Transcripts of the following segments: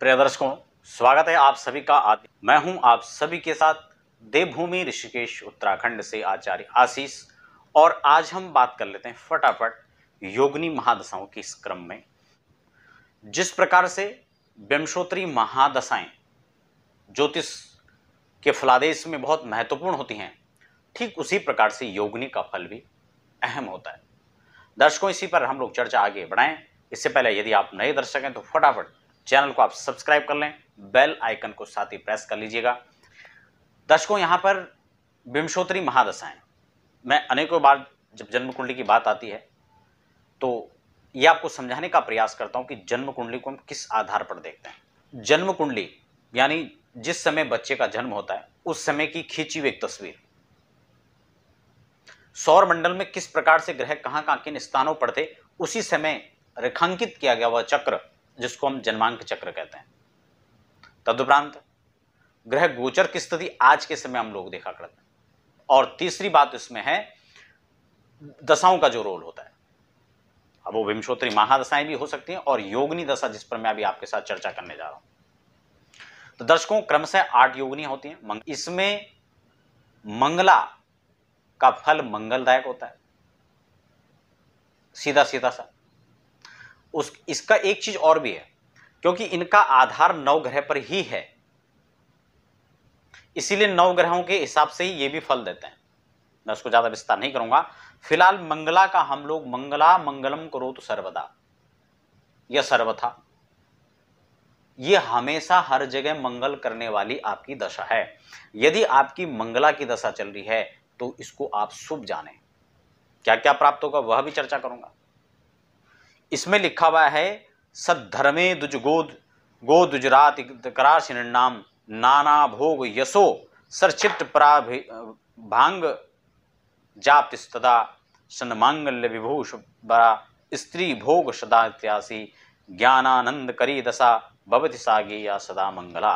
प्रिय दर्शकों स्वागत है आप सभी का आदि मैं हूं आप सभी के साथ देवभूमि ऋषिकेश उत्तराखंड से आचार्य आशीष और आज हम बात कर लेते हैं फटाफट योगनी महादशाओं के इस क्रम में जिस प्रकार से विमशोत्री महादशाएं ज्योतिष के फलादेश में बहुत महत्वपूर्ण होती हैं ठीक उसी प्रकार से योगनी का फल भी अहम होता है दर्शकों इसी पर हम लोग चर्चा आगे बढ़ाएं इससे पहले यदि आप नए दर्शक हैं तो फटाफट चैनल को आप सब्सक्राइब कर लें बेल आइकन को साथ ही प्रेस कर लीजिएगा दर्शकों यहाँ पर विंशोत्तरी महादशाएं मैं अनेकों बार जब जन्म कुंडली की बात आती है तो ये आपको समझाने का प्रयास करता हूँ कि जन्म कुंडली को हम किस आधार पर देखते हैं जन्म कुंडली यानी जिस समय बच्चे का जन्म होता है उस समय की खींची हुई एक तस्वीर सौर मंडल में किस प्रकार से ग्रह कहाँ कहाँ किन स्थानों पर थे उसी समय रेखांकित किया गया वह चक्र जिसको हम जन्मांक चक्र कहते हैं तदुपरांत ग्रह गोचर की स्थिति आज के समय हम लोग देखा करते हैं और तीसरी बात इसमें है दशाओं का जो रोल होता है अब वो विमशोत्री महादशाएं भी हो सकती हैं और योगनी दशा जिस पर मैं अभी आपके साथ चर्चा करने जा रहा हूं तो दर्शकों क्रमशः आठ योगनियां होती हैं इसमें मंगला का फल मंगलदायक होता है सीधा सीधा सा उस इसका एक चीज और भी है क्योंकि इनका आधार नौ ग्रह पर ही है इसीलिए नौ ग्रहों के हिसाब से ही ये भी फल देते हैं मैं उसको ज्यादा विस्तार नहीं करूंगा फिलहाल मंगला का हम लोग मंगला मंगलम करो तो सर्वदा या सर्वथा ये हमेशा हर जगह मंगल करने वाली आपकी दशा है यदि आपकी मंगला की दशा चल रही है तो इसको आप शुभ जाने क्या क्या प्राप्त होगा वह भी चर्चा करूंगा इसमें लिखा हुआ है सद्धर्मे गोद गो दुजरात कराश निर्णाम नाना भोग यशो सरचिप्त पराभि भांग जाप्त सदा सन्मांगल्य विभूष बरा स्त्री भोग सदा इत्यासी ज्ञानानंद करी दशा भवति सागी या सदा मंगला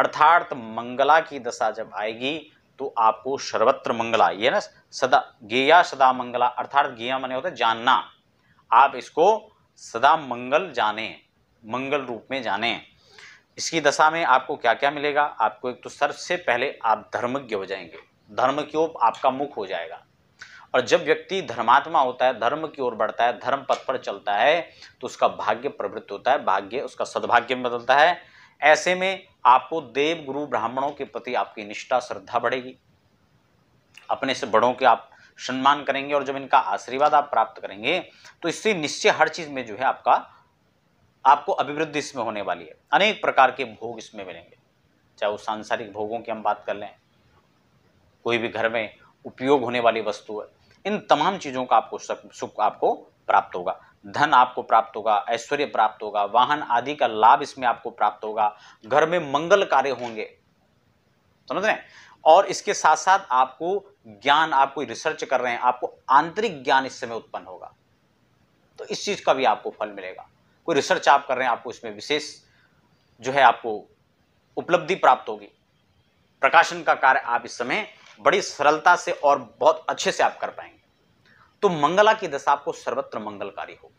अर्थात मंगला की दशा जब आएगी तो आपको सर्वत्र मंगला ये ना सदा गेया सदा मंगला अर्थात गेया मने होता है जानना आप इसको सदा मंगल जाने मंगल रूप में जाने इसकी दशा में आपको क्या क्या मिलेगा आपको एक तो सबसे पहले आप धर्मज्ञ हो जाएंगे धर्म की ओर आपका मुख हो जाएगा और जब व्यक्ति धर्मात्मा होता है धर्म की ओर बढ़ता है धर्म पथ पर चलता है तो उसका भाग्य प्रवृत्त होता है भाग्य उसका सद्भाग्य में बदलता है ऐसे में आपको देव गुरु ब्राह्मणों के प्रति आपकी निष्ठा श्रद्धा बढ़ेगी अपने से बड़ों के आप सम्मान करेंगे और जब इनका आशीर्वाद आप प्राप्त करेंगे तो इससे निश्चय हर चीज़ में जो है आपका आपको अभिवृद्धि इसमें होने वाली है अनेक प्रकार के भोग इसमें मिलेंगे चाहे वो सांसारिक भोगों की हम बात कर लें कोई भी घर में उपयोग होने वाली वस्तु है इन तमाम चीज़ों का आपको सुख आपको प्राप्त होगा धन आपको प्राप्त होगा ऐश्वर्य प्राप्त होगा वाहन आदि का लाभ इसमें आपको प्राप्त होगा घर में मंगल कार्य होंगे समझ रहे हैं और इसके साथ साथ आपको ज्ञान आप कोई रिसर्च कर रहे हैं आपको आंतरिक ज्ञान इस समय उत्पन्न होगा तो इस चीज़ का भी आपको फल मिलेगा कोई रिसर्च आप कर रहे हैं आपको इसमें विशेष जो है आपको उपलब्धि प्राप्त होगी प्रकाशन का कार्य आप इस समय बड़ी सरलता से और बहुत अच्छे से आप कर पाएंगे तो मंगला की दशा आपको सर्वत्र मंगलकारी होगी